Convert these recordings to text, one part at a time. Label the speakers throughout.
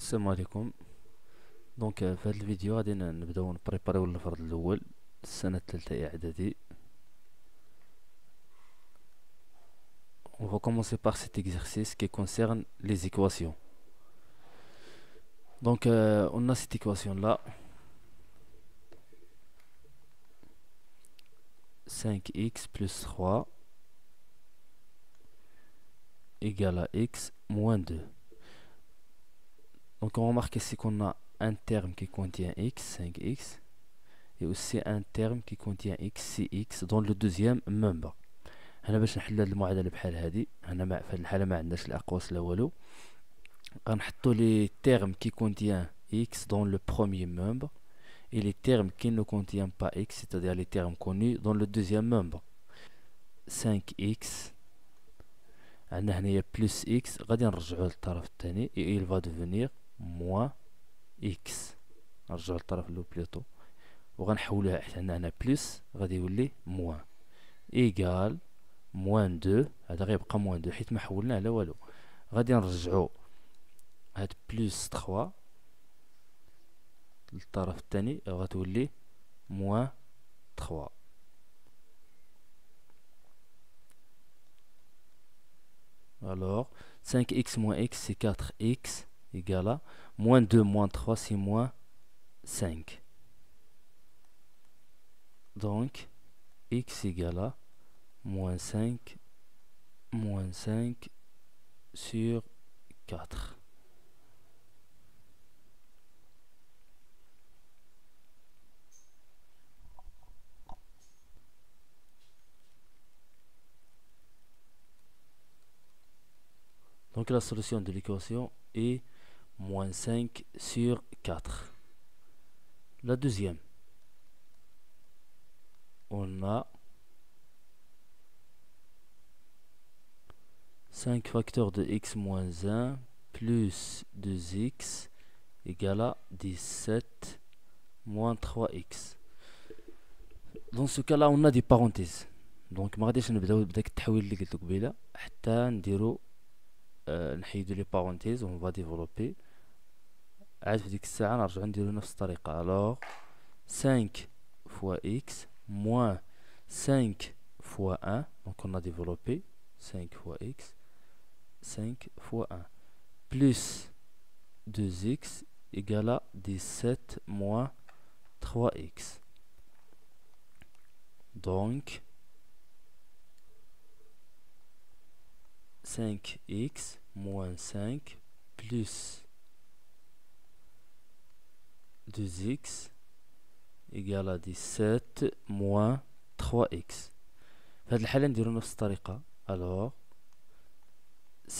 Speaker 1: السلام عليكم دونك في هذا الفيديو غادي نبداو نبريباريو الفرض الاول السنه الثالثه اعدادي on va commencer par cet exercice qui concerne les équations donc euh, on a cette équation là 5x plus 3 égale à x moins 2 donc on remarque ici qu'on a un terme qui contient x, 5x, et aussi un terme qui contient x, 6x, dans le deuxième membre. On باش tous les المعادله بحال contiennent x dans le premier membre et les termes qui ne contiennent pas x, c'est-à-dire les termes connus dans le deuxième membre. 5x, on a plus x, et il va devenir موان اكس نرجعو للطرف لو بليطو وغنحولوها حتى هنا هنا بلس غادي يولي موان ايكال موان دو هذا غيبقى موان دو حيت ما حولناه على والو غادي نرجعو هاد بلس تخوا للطرف الثاني غتولي موان تخوا الوغ 5 اكس موان اكس سي 4 اكس égale à moins 2, moins 3, c'est moins 5. Donc, x égale à moins 5, moins 5 sur 4. Donc la solution de l'équation est moins 5 sur 4. La deuxième, on a 5 facteurs de x moins 1 plus 2x égale à 17 moins 3x. Dans ce cas-là, on a des parenthèses. Donc, ما غاديش نبداو اللي قلت لك on va développer 5 fois x moins 5 fois 1 donc on a développé 5 fois x 5 fois 1 plus 2x égale à 17 moins 3x donc 5x moins 5 plus 2x إيكال ا 17 موان 3x في هاد الحالة نديرو نفس الطريقة ألوغ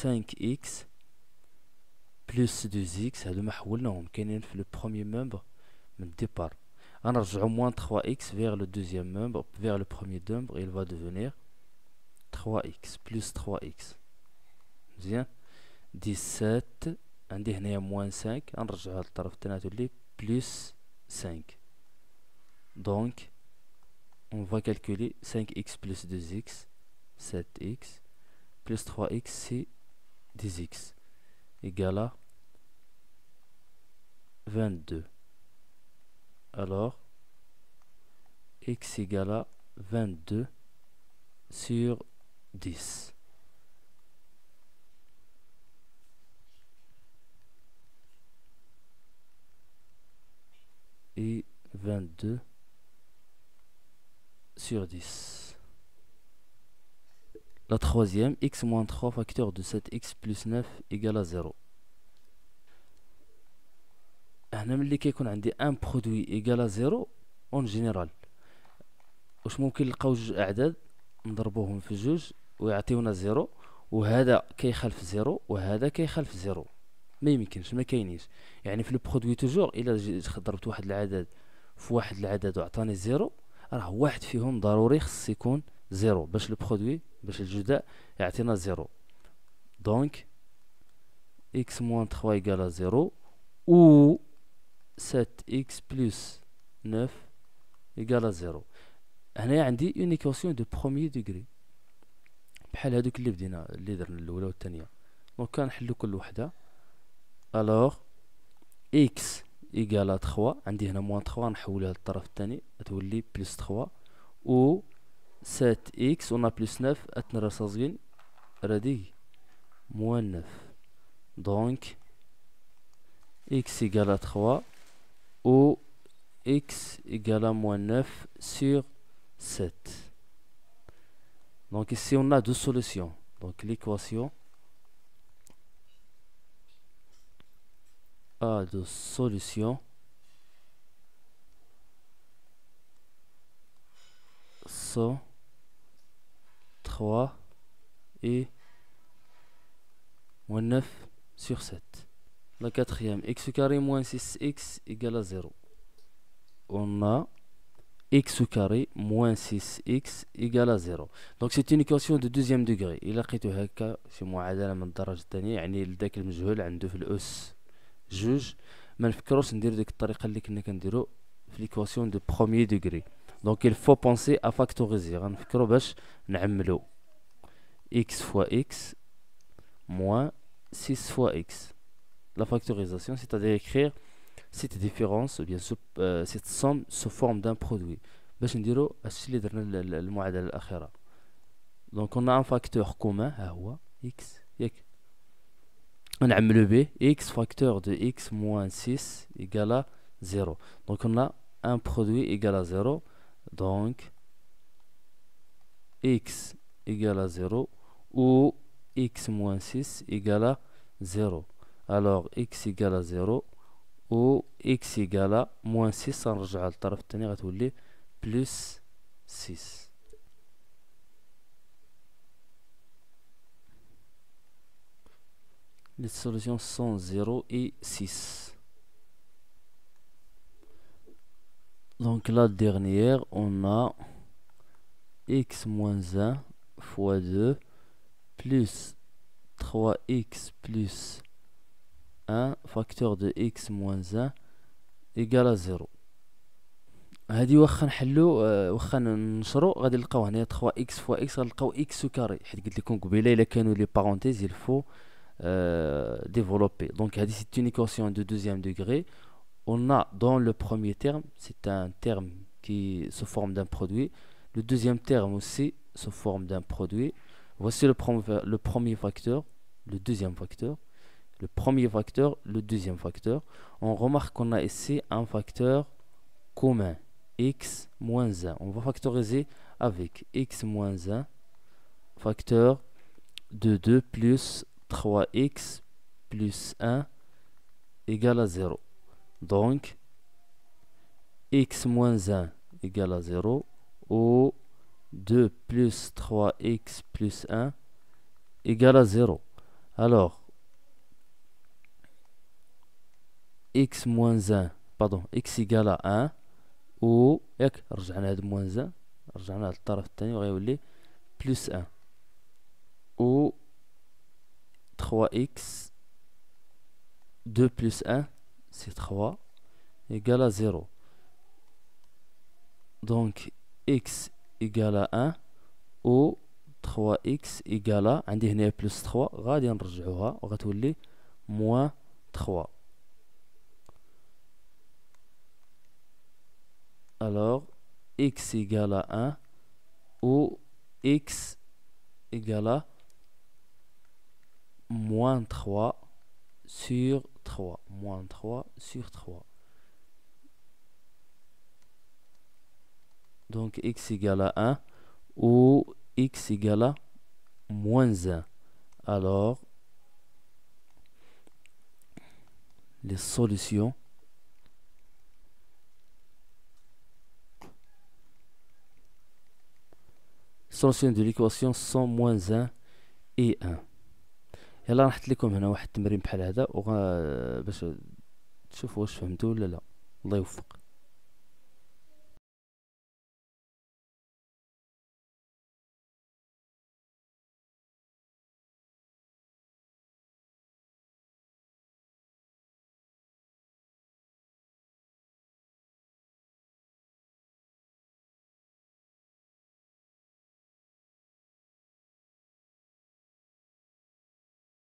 Speaker 1: 5x بلس 2x هادو ما حولناهم كاينين في لو بخوميي مومبر من الديبار غنرجعو موان 3x فيغ لو دوزيام مومبر فيغ لو بخوميي دومبر إل فا دوفونيغ 3x بلس 3x مزيان 17 عندي هنايا موان 5 غنرجعو هاد الطرف التناتلي plus 5. Donc, on va calculer 5x plus 2x, 7x, plus 3x, c'est 10x, Égal à 22. Alors, x égale à 22 sur 10. et 22 sur 10. La troisième, x moins 3 facteur de 7x plus 9 égale à 0. هنا ملي كيكون عندي ان برودوي ايكال زيرو اون جينيرال واش ممكن نلقاو جوج اعداد نضربوهم في جوج ويعطيونا زيرو وهذا كيخلف زيرو وهذا كيخلف زيرو ما يمكنش ما كاينينش يعني في لو برودوي توجور الا ضربت واحد العدد في واحد العدد وعطاني زيرو راه واحد فيهم ضروري خص يكون زيرو باش لو برودوي باش الجداء يعطينا زيرو دونك اكس موان 3 يقال زيرو و 7 اكس بلس 9 يقال زيرو هنا عندي اون ايكواسيون دو بروميي ديغري بحال هادوك اللي بدينا اللي درنا الاولى والثانيه دونك كنحلو كل وحده الوغ اكس ايكالا تخوا عندي هنا موان تخوا نحولها للطرف الثاني تولي بلس تخوا و سات اكس ونا بلس 9 اتنرى صغير رادي موان 9 دونك اكس ايكالا تخوا و اكس ايكالا موان 9 سور سات دونك ici on a deux solutions. Donc l'équation A de solution sont 3 et moins 9 sur 7. La quatrième, x carré moins 6x égale à 0. On a x carré moins 6x égale à 0. Donc c'est une équation de deuxième degré. Il a créé هكا في معادلة من الدرجة الثانية يعني لذاك المجهول عنده في جوج ما نفكروش ندير ديك الطريقه اللي كنا كنديرو في ليكواسيون دو premier دوغري دونك il faut penser à factoriser غنفكروا باش نعملو x fois x moins 6 fois x la factorisation c'est-à-dire écrire cette différence ou bien euh, cette somme sous forme d'un produit باش نديرو هادشي اللي درنا المعادله الاخيره دونك on a un facteur commun هو x ياك le B, x facteur de x moins 6 égale à 0. Donc on a un produit égal à 0. Donc x égale à 0 ou x moins 6 égale à 0. Alors x égale à 0 ou x égale à moins 6 on رجع à الثاني plus 6 Les solutions sont 0 et 6. Donc la dernière, on a x moins 1 fois 2 plus 3x plus 1 facteur de x moins 1 égale à 0 هادي واخا نحلو واخا ننشرو غادي 3 x fois x غنلقاو x كاري حيت قلت لكم قبيله الا كانوا لي بارونتيز faut euh, développer. Donc c'est une équation de deuxième degré. On a dans le premier terme, c'est un terme qui se forme d'un produit. Le deuxième terme aussi se forme d'un produit. Voici le, le premier facteur, le deuxième facteur, le premier facteur, le deuxième facteur. On remarque qu'on a ici un facteur commun, x moins 1. On va factoriser avec x moins 1, facteur de 2 plus 3x plus 1 égale à 0. Donc, x moins 1 égale à 0 ou 2 plus 3x plus 1 égale à 0. Alors, x moins 1, pardon, x égale à 1 ou j'en هذا moins 1 رجعنا ai الثاني 1 ou 3x, 2 plus 1, c'est 3, égal à 0. Donc, x égale à 1 ou 3x égale à, un dernier plus 3 غادي نرجعوها وغتولي moins 3. Alors, x égale à 1 ou x égale à moins 3 sur 3. Moins 3 sur 3. Donc x égale à 1 ou x égale à moins 1. Alors, les solutions solutions de l'équation sont moins 1 et 1. يلا نحط لكم هنا واحد التمرين بحال هذا وغا باش تشوفوا واش فهمتوا ولا لا الله يوفق